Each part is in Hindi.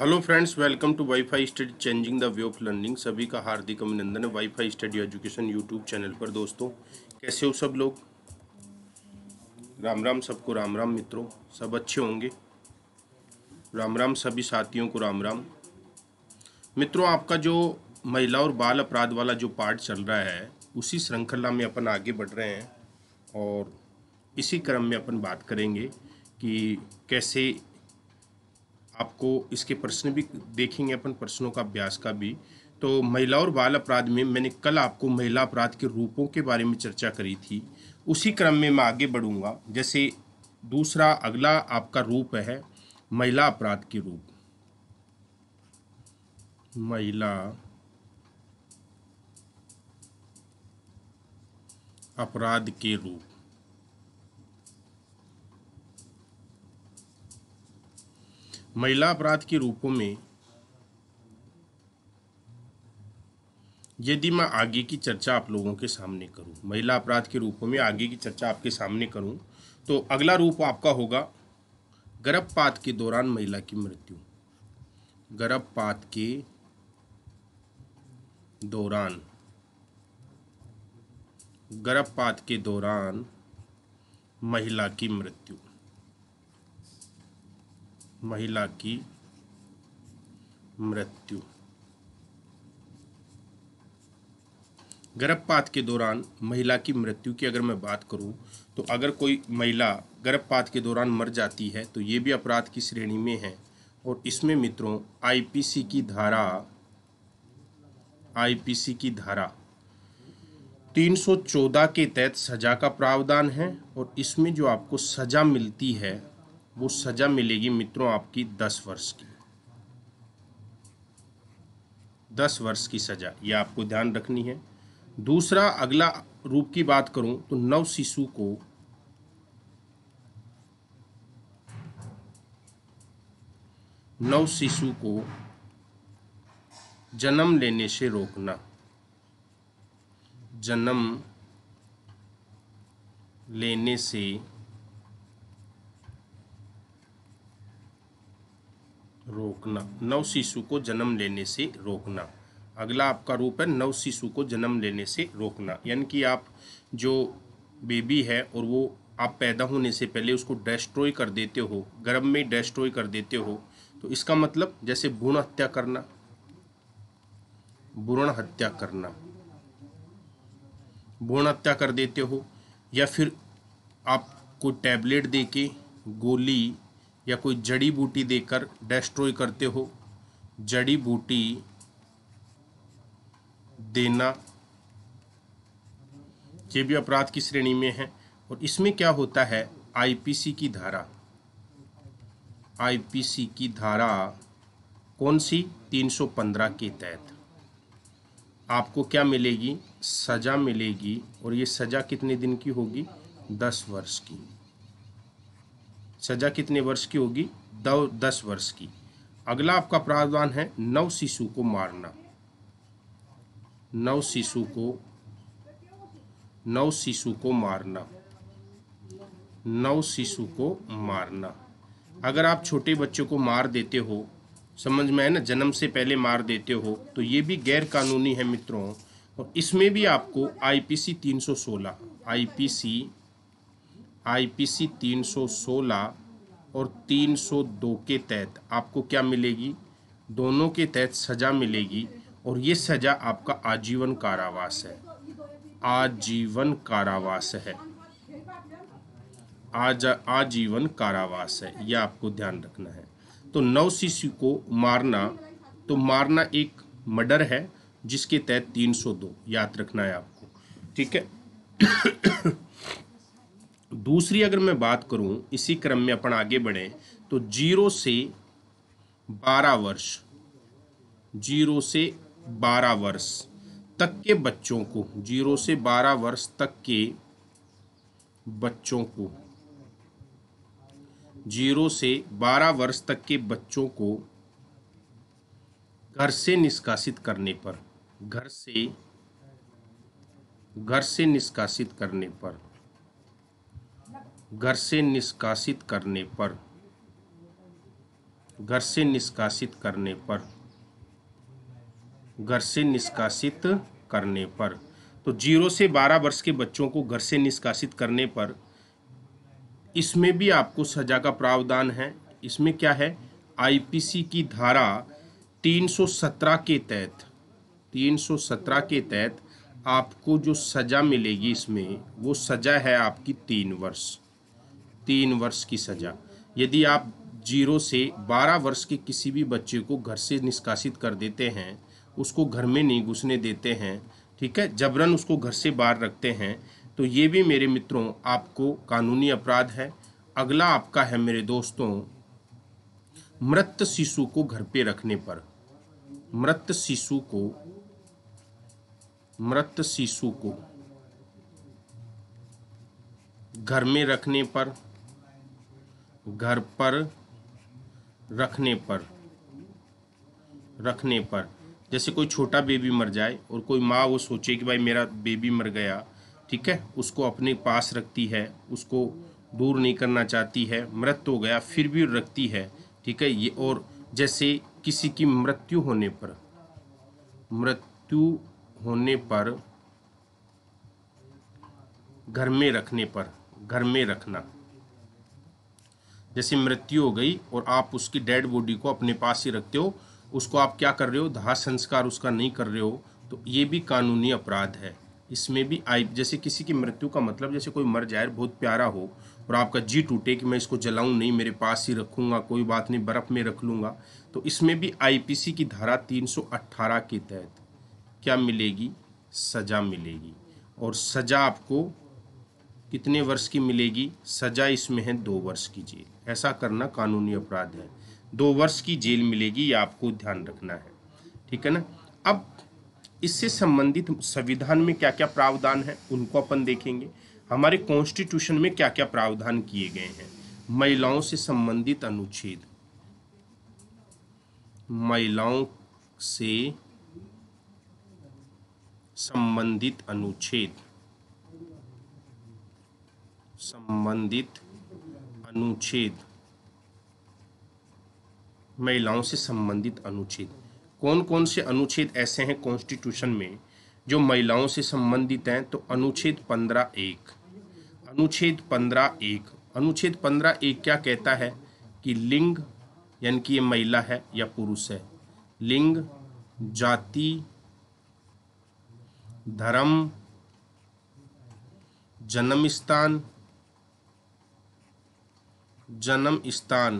hello friends welcome to WiFi study changing the way of learning सभी का हार्दिक अभिनंदन है WiFi study education YouTube channel पर दोस्तों कैसे हो सब लोग राम राम सबको राम राम मित्रों सब अच्छे होंगे राम राम सभी साथियों को राम राम मित्रों आपका जो महिला और बाल अपराध वाला जो पार्ट चल रहा है उसी श्रृंखला में अपन आगे बढ़ रहे हैं और इसी क्रम में अपन बात करेंगे कि कैसे आपको इसके प्रश्न भी देखेंगे अपन प्रश्नों का अभ्यास का भी तो महिला और बाल अपराध में मैंने कल आपको महिला अपराध के रूपों के बारे में चर्चा करी थी उसी क्रम में मैं आगे बढ़ूंगा जैसे दूसरा अगला आपका रूप है महिला अपराध के रूप महिला अपराध के रूप महिला अपराध के रूपों में यदि मैं आगे की चर्चा आप लोगों के सामने करूं महिला अपराध के रूपों में आगे की चर्चा आपके सामने करूं तो अगला रूप आपका होगा गर्भपात के दौरान महिला की मृत्यु गर्भपात के दौरान गर्भपात के दौरान महिला की मृत्यु महिला की मृत्यु गर्भपात के दौरान महिला की मृत्यु की अगर मैं बात करूं तो अगर कोई महिला गर्भपात के दौरान मर जाती है तो ये भी अपराध की श्रेणी में है और इसमें मित्रों आईपीसी की धारा आईपीसी की धारा 314 के तहत सजा का प्रावधान है और इसमें जो आपको सजा मिलती है वो सज़ा मिलेगी मित्रों आपकी दस वर्ष की दस वर्ष की सज़ा ये आपको ध्यान रखनी है दूसरा अगला रूप की बात करूं तो नव शिशु को नव शिशु को जन्म लेने से रोकना जन्म लेने से रोकना नव शिशु को जन्म लेने से रोकना अगला आपका रूप है नव शिशु को जन्म लेने से रोकना यानी कि आप जो बेबी है और वो आप पैदा होने से पहले उसको डेस्ट्रॉय कर देते हो गर्भ में डेस्ट्रॉय कर देते हो तो इसका मतलब जैसे भ्रूण हत्या करना भ्रूण हत्या करना भ्रूण हत्या कर देते हो या फिर आप कोई टैबलेट दे के गोली या कोई जड़ी बूटी देकर डेस्ट्रॉय करते हो जड़ी बूटी देना ये भी अपराध की श्रेणी में है और इसमें क्या होता है आईपीसी की धारा आईपीसी की धारा कौन सी 315 के तहत आपको क्या मिलेगी सज़ा मिलेगी और ये सज़ा कितने दिन की होगी दस वर्ष की सजा कितने वर्ष की होगी दो दस वर्ष की अगला आपका प्रावधान है नव शिशु को मारना नव शिशु को नव शिशु को मारना नव शिशु को मारना अगर आप छोटे बच्चों को मार देते हो समझ में है ना जन्म से पहले मार देते हो तो ये भी गैर कानूनी है मित्रों और इसमें भी आपको आईपीसी 316 आईपीसी आईपीसी 316 और 302 के तहत आपको क्या मिलेगी दोनों के तहत सज़ा मिलेगी और ये सज़ा आपका आजीवन कारावास है आजीवन कारावास है आज आजीवन कारावास है यह आपको ध्यान रखना है तो नव शिशु को मारना तो मारना एक मर्डर है जिसके तहत 302 याद रखना है आपको ठीक है दूसरी अगर मैं बात करूं इसी क्रम में अपन आगे बढ़ें तो जीरो से बारह वर्ष जीरो से बारह वर्ष तक के बच्चों को जीरो से बारह वर्ष तक के बच्चों को जीरो से बारह वर्ष तक के बच्चों को घर से निष्कासित करने पर घर से घर से निष्कासित करने पर घर से निष्कासित करने पर घर से निष्कासित करने पर घर से निष्कासित करने पर तो जीरो से बारह वर्ष के बच्चों को घर से निष्कासित करने पर इसमें भी आपको सजा का प्रावधान है इसमें क्या है आईपीसी की धारा 317 के तहत 317 के तहत आपको जो सज़ा मिलेगी इसमें वो सज़ा है आपकी तीन वर्ष तीन वर्ष की सज़ा यदि आप जीरो से बारह वर्ष के किसी भी बच्चे को घर से निष्कासित कर देते हैं उसको घर में नहीं घुसने देते हैं ठीक है जबरन उसको घर से बाहर रखते हैं तो ये भी मेरे मित्रों आपको कानूनी अपराध है अगला आपका है मेरे दोस्तों मृत शिशु को घर पे रखने पर मृत शिशु को मृत शिशु को घर में रखने पर घर पर रखने पर रखने पर जैसे कोई छोटा बेबी मर जाए और कोई माँ वो सोचे कि भाई मेरा बेबी मर गया ठीक है उसको अपने पास रखती है उसको दूर नहीं करना चाहती है मृत हो गया फिर भी रखती है ठीक है ये और जैसे किसी की मृत्यु होने पर मृत्यु होने पर घर में रखने पर घर में रखना जैसे मृत्यु हो गई और आप उसकी डेड बॉडी को अपने पास ही रखते हो उसको आप क्या कर रहे हो दाह संस्कार उसका नहीं कर रहे हो तो ये भी कानूनी अपराध है इसमें भी आई जैसे किसी की मृत्यु का मतलब जैसे कोई मर जाए बहुत प्यारा हो और आपका जी टूटे कि मैं इसको जलाऊं नहीं मेरे पास ही रखूंगा कोई बात नहीं बर्फ़ में रख लूँगा तो इसमें भी आईपीसी की धारा 318 के तहत क्या मिलेगी सज़ा मिलेगी और सज़ा आपको कितने वर्ष की मिलेगी सज़ा इसमें है दो वर्ष की जेल ऐसा करना कानूनी अपराध है दो वर्ष की जेल मिलेगी ये आपको ध्यान रखना है ठीक है ना अब इससे संबंधित संविधान में क्या क्या प्रावधान है उनको अपन देखेंगे हमारे कॉन्स्टिट्यूशन में क्या क्या प्रावधान किए गए हैं महिलाओं से संबंधित अनुच्छेद महिलाओं से संबंधित अनुच्छेद संबंधित अनुच्छेद महिलाओं से संबंधित अनुच्छेद कौन कौन से अनुच्छेद ऐसे हैं कॉन्स्टिट्यूशन में जो महिलाओं से संबंधित हैं तो अनुच्छेद पंद्रह एक अनुच्छेद पंद्रह एक अनुच्छेद पंद्रह एक क्या कहता है कि लिंग यानी कि ये महिला है या पुरुष है लिंग जाति धर्म जन्म स्थान जन्म स्थान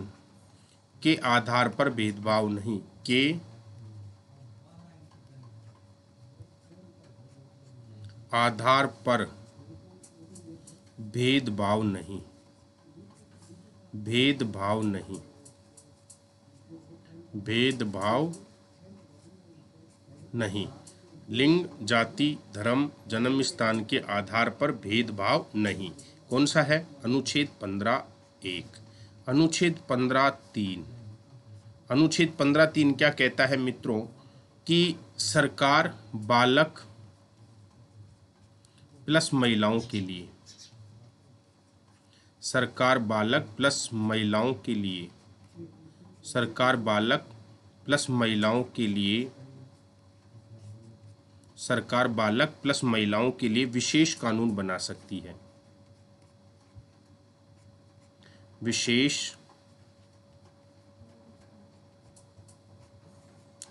के आधार पर भेदभाव नहीं के आधार पर भेदभाव नहीं भेदभाव नहीं भेदभाव नहीं लिंग जाति धर्म जन्म स्थान के आधार पर भेदभाव नहीं कौन सा है अनुच्छेद पंद्रह एक अनुच्छेद पंद्रह तीन अनुच्छेद पंद्रह तीन क्या कहता है मित्रों कि सरकार बालक प्लस महिलाओं के लिए सरकार बालक प्लस महिलाओं के लिए सरकार बालक प्लस महिलाओं के लिए सरकार बालक प्लस महिलाओं के लिए विशेष कानून बना सकती है विशेष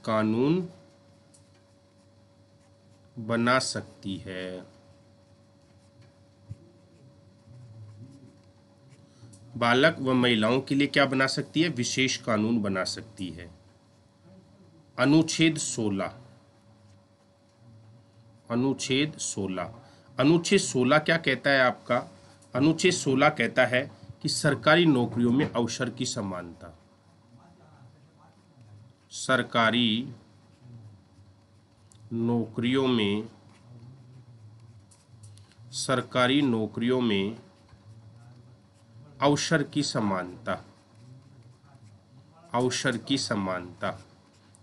कानून बना सकती है बालक व महिलाओं के लिए क्या बना सकती है विशेष कानून बना सकती है अनुच्छेद 16 अनुच्छेद 16 अनुच्छेद 16 क्या कहता है आपका अनुच्छेद 16 कहता है कि सरकारी नौकरियों में अवसर की समानता सरकारी नौकरियों में सरकारी नौकरियों में अवसर की समानता अवसर की समानता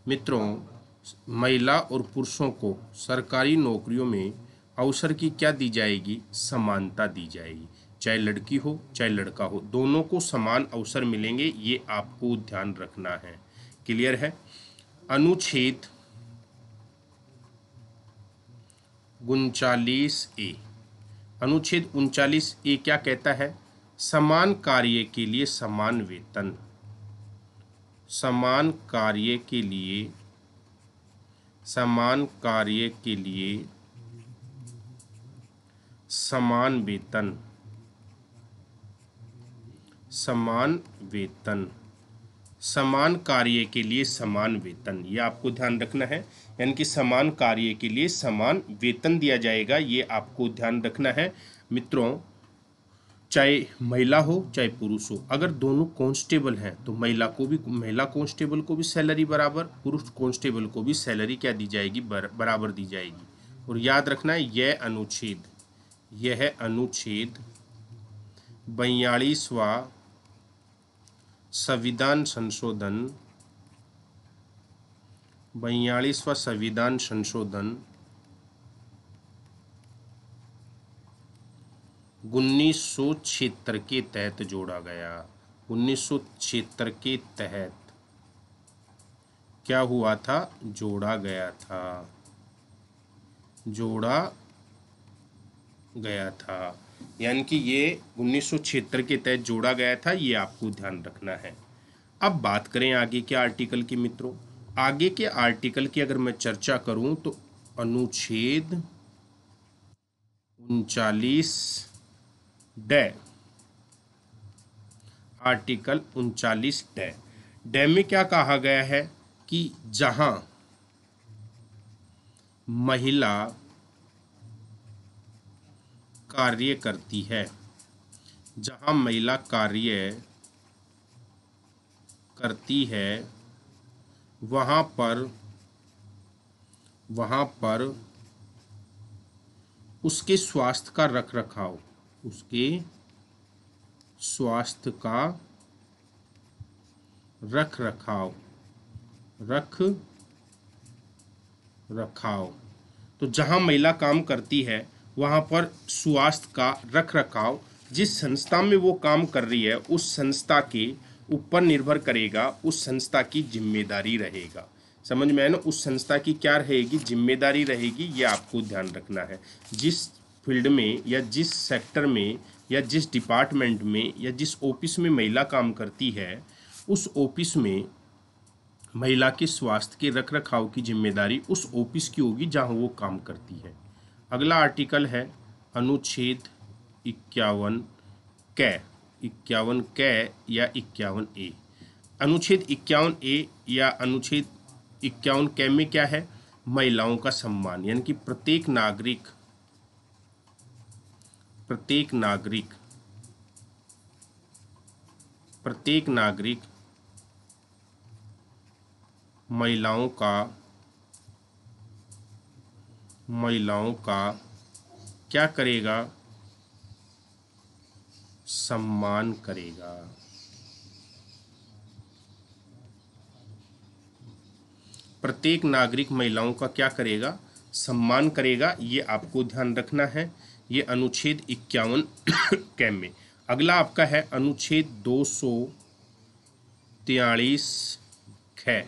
मित्रों महिला और पुरुषों को सरकारी नौकरियों में अवसर की क्या दी जाएगी समानता दी जाएगी चाहे लड़की हो चाहे लड़का हो दोनों को समान अवसर मिलेंगे ये आपको ध्यान रखना है क्लियर है अनुच्छेद उनचालीस ए अनुच्छेद उनचालीस ए क्या कहता है समान कार्य के लिए समान वेतन समान कार्य के लिए समान कार्य के लिए समान वेतन समान वेतन समान कार्य के लिए समान वेतन ये आपको ध्यान रखना है यानी कि समान कार्य के लिए समान वेतन दिया जाएगा ये आपको ध्यान रखना है मित्रों चाहे महिला हो चाहे पुरुष हो अगर दोनों कांस्टेबल हैं तो महिला को भी महिला कांस्टेबल को भी सैलरी बराबर पुरुष कांस्टेबल को भी सैलरी क्या दी जाएगी बर, बराबर दी जाएगी और याद रखना है यह अनुच्छेद यह अनुच्छेद बयालीसवा संविधान संशोधन बयालीसवा संविधान संशोधन उन्नीस सौ छिहत्तर के तहत जोड़ा गया उन्नीस सौ छिहत्तर के तहत क्या हुआ था जोड़ा गया था जोड़ा गया था यानी कि ये उन्नीस के तहत जोड़ा गया था ये आपको ध्यान रखना है अब बात करें आगे के आर्टिकल की मित्रों आगे के आर्टिकल की अगर मैं चर्चा करूं तो अनुच्छेद उनचालीस डे आर्टिकल उनचालीस डे डे में क्या कहा गया है कि जहां महिला कार्य करती है जहाँ महिला कार्य करती है वहाँ पर वहाँ पर उसके स्वास्थ्य का रख रखाव उसके स्वास्थ्य का रख रखाव रख रखाव तो जहाँ महिला काम करती है वहाँ पर स्वास्थ्य का रख रखाव जिस संस्था में वो काम कर रही है उस संस्था के ऊपर निर्भर करेगा उस संस्था की जिम्मेदारी रहेगा समझ में है ना उस संस्था की क्या रहेगी जिम्मेदारी रहेगी ये आपको ध्यान रखना है जिस फील्ड में या जिस सेक्टर में या जिस डिपार्टमेंट में या जिस ऑफिस में महिला काम करती है उस ऑफिस में महिला के स्वास्थ्य के रख रखाव की जिम्मेदारी उस ऑफिस की होगी जहाँ वो काम करती है अगला आर्टिकल है अनुच्छेद इक्यावन कै इक्यावन कै या इक्यावन ए अनुच्छेद इक्यावन ए या अनुच्छेद इक्यावन कै में क्या है महिलाओं का सम्मान यानी कि प्रत्येक नागरिक प्रत्येक नागरिक प्रत्येक नागरिक महिलाओं का महिलाओं का क्या करेगा सम्मान करेगा प्रत्येक नागरिक महिलाओं का क्या करेगा सम्मान करेगा ये आपको ध्यान रखना है ये अनुच्छेद इक्यावन कैम में अगला आपका है अनुच्छेद दो सौ तयालीस घ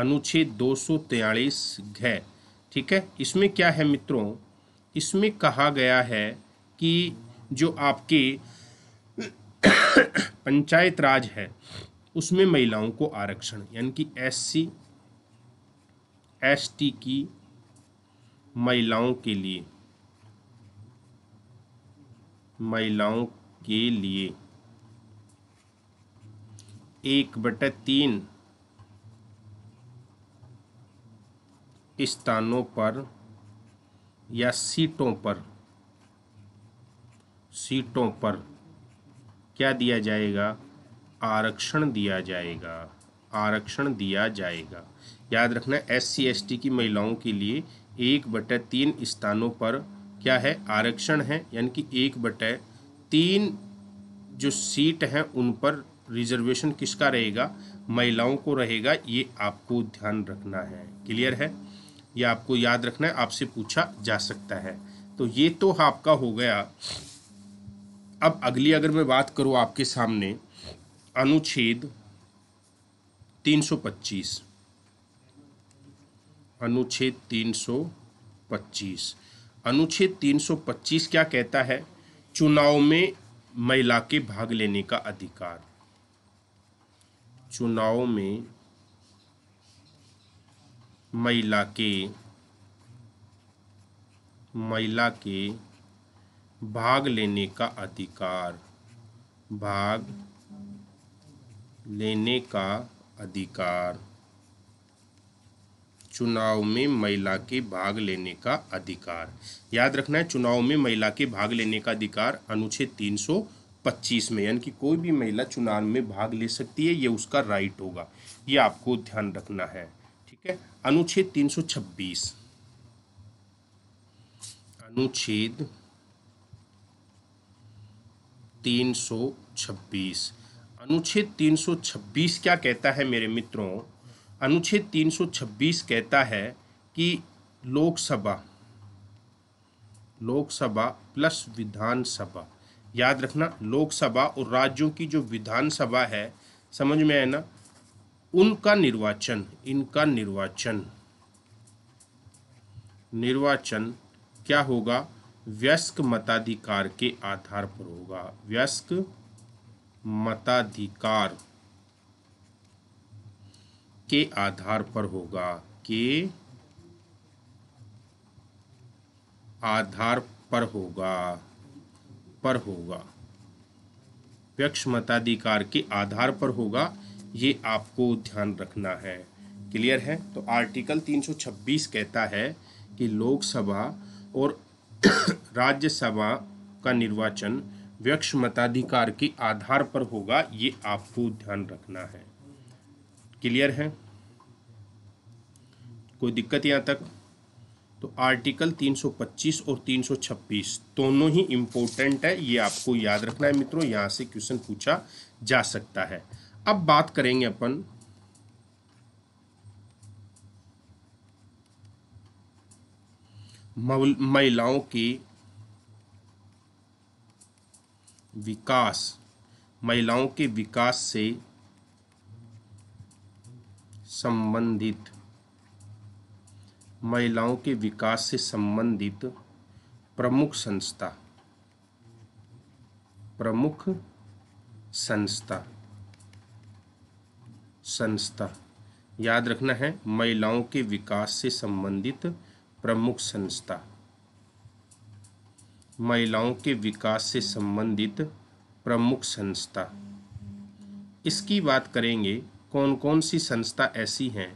अनुच्छेद दो सौ तयालीस घ ठीक है इसमें क्या है मित्रों इसमें कहा गया है कि जो आपके पंचायत राज है उसमें महिलाओं को आरक्षण यानी कि एससी एसटी की महिलाओं के लिए महिलाओं के लिए एक बटे तीन स्थानों पर या सीटों पर सीटों पर क्या दिया जाएगा आरक्षण दिया जाएगा आरक्षण दिया जाएगा याद रखना एस सी एस टी की महिलाओं के लिए एक बटे तीन स्थानों पर क्या है आरक्षण है यानी कि एक बटे तीन जो सीट हैं उन पर रिजर्वेशन किसका रहेगा महिलाओं को रहेगा ये आपको ध्यान रखना है क्लियर है ये आपको याद रखना है आपसे पूछा जा सकता है तो ये तो आपका हो गया अब अगली अगर मैं बात करूँ आपके सामने अनुच्छेद 325 अनुच्छेद 325 अनुच्छेद 325 क्या कहता है चुनाव में महिला के भाग लेने का अधिकार चुनाव में महिला के महिला के भाग लेने का अधिकार भाग लेने का अधिकार चुनाव में महिला के भाग लेने का अधिकार याद रखना है चुनाव में महिला के भाग लेने का अधिकार अनुच्छेद 325 में यानी कि कोई भी महिला चुनाव में भाग ले सकती है ये उसका राइट होगा ये आपको ध्यान रखना है ठीक है अनुच्छेद 326 अनुच्छेद 326 अनुच्छेद 326 क्या कहता है मेरे मित्रों अनुच्छेद 326 कहता है कि लोकसभा लोकसभा प्लस विधानसभा याद रखना लोकसभा और राज्यों की जो विधानसभा है समझ में है ना उनका निर्वाचन इनका निर्वाचन निर्वाचन क्या होगा व्यस्क मताधिकार के आधार पर होगा व्यस्क मताधिकार के आधार पर होगा के आधार पर होगा पर होगा व्यक्ष मताधिकार के आधार पर होगा ये आपको ध्यान रखना है क्लियर है तो आर्टिकल 326 कहता है कि लोकसभा और राज्यसभा का निर्वाचन व्यक्ष मताधिकार के आधार पर होगा ये आपको ध्यान रखना है क्लियर है कोई दिक्कत यहाँ तक तो आर्टिकल 325 और 326 दोनों ही इम्पोर्टेंट है ये आपको याद रखना है मित्रों यहाँ से क्वेश्चन पूछा जा सकता है अब बात करेंगे अपन महिलाओं के विकास महिलाओं के विकास से संबंधित महिलाओं के विकास से संबंधित प्रमुख संस्था प्रमुख संस्था संस्था याद रखना है महिलाओं के विकास से संबंधित प्रमुख संस्था महिलाओं के विकास से संबंधित प्रमुख संस्था इसकी बात करेंगे कौन कौन सी संस्था ऐसी हैं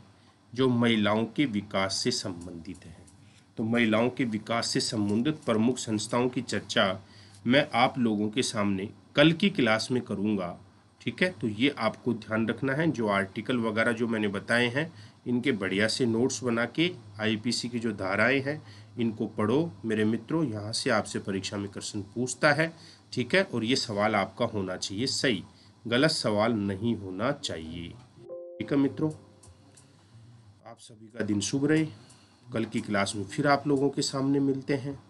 जो महिलाओं के विकास से संबंधित हैं तो महिलाओं के विकास से संबंधित प्रमुख संस्थाओं की चर्चा मैं आप लोगों के सामने कल की क्लास में करूँगा ठीक है तो ये आपको ध्यान रखना है जो आर्टिकल वगैरह जो मैंने बताए हैं इनके बढ़िया से नोट्स बना के आईपीसी की जो धाराएं हैं इनको पढ़ो मेरे मित्रों यहाँ से आपसे परीक्षा में क्वेश्चन पूछता है ठीक है और ये सवाल आपका होना चाहिए सही गलत सवाल नहीं होना चाहिए ठीक है मित्रों आप सभी का दिन शुभ रहे कल की क्लास में फिर आप लोगों के सामने मिलते हैं